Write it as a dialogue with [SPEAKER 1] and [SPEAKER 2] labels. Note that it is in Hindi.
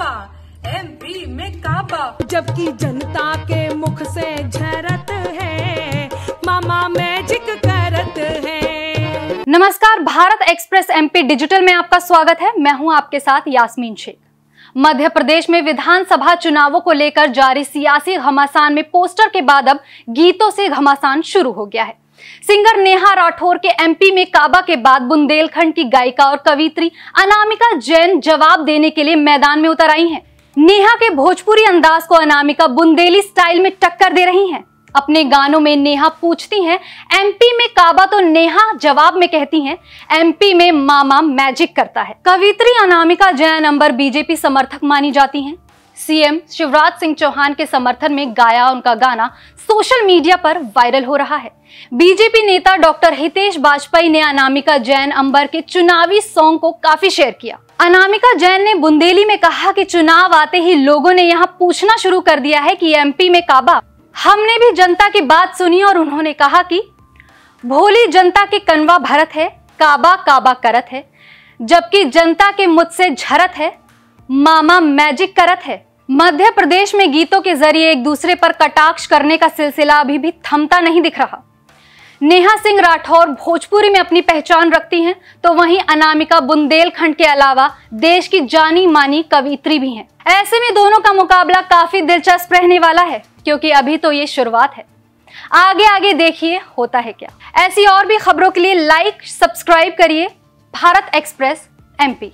[SPEAKER 1] ढाबा एमपी में काबा जबकि जनता के मुख से झरत है मामा मैजिक करत है नमस्कार भारत एक्सप्रेस एमपी डिजिटल में आपका स्वागत है मैं हूं आपके साथ यास्मीन शेख मध्य प्रदेश में विधानसभा चुनावों को लेकर जारी सियासी घमासान में पोस्टर के बाद अब गीतों से घमासान शुरू हो गया है सिंगर नेहा राठौर के एमपी में काबा के बाद बुंदेलखंड की गायिका और कवित्री अनामिका जैन जवाब देने के लिए मैदान में उतर आई हैं। नेहा के भोजपुरी अंदाज को अनामिका बुंदेली स्टाइल में टक्कर दे रही हैं। अपने गानों में नेहा पूछती हैं एमपी में काबा तो नेहा जवाब में कहती हैं एमपी में मामा मैजिक करता है कवित्री अनामिका जैन अंबर बीजेपी समर्थक मानी जाती हैं सीएम शिवराज सिंह चौहान के समर्थन में गाया उनका गाना सोशल मीडिया पर वायरल हो रहा है बीजेपी नेता डॉक्टर हितेश वाजपेयी ने अनामिका जैन अंबर के चुनावी सॉन्ग को काफी शेयर किया अनामिका जैन ने बुंदेली में कहा कि चुनाव आते ही लोगों ने यहाँ पूछना शुरू कर दिया है कि एमपी में काबा हमने भी जनता की बात सुनी और उन्होंने कहा कि भोली जनता के कनवा भरत है काबा काबा करत है जबकि जनता के मुझसे झरत है मामा मैजिक करत है मध्य प्रदेश में गीतों के जरिए एक दूसरे पर कटाक्ष करने का सिलसिला अभी भी थमता नहीं दिख रहा नेहा सिंह राठौर भोजपुरी में अपनी पहचान रखती हैं तो वहीं अनामिका बुंदेलखंड के अलावा देश की जानी मानी कवित्री भी हैं ऐसे में दोनों का मुकाबला काफी दिलचस्प रहने वाला है क्योंकि अभी तो ये शुरुआत है आगे आगे देखिए होता है क्या ऐसी और भी खबरों के लिए लाइक सब्सक्राइब करिए भारत एक्सप्रेस एमपी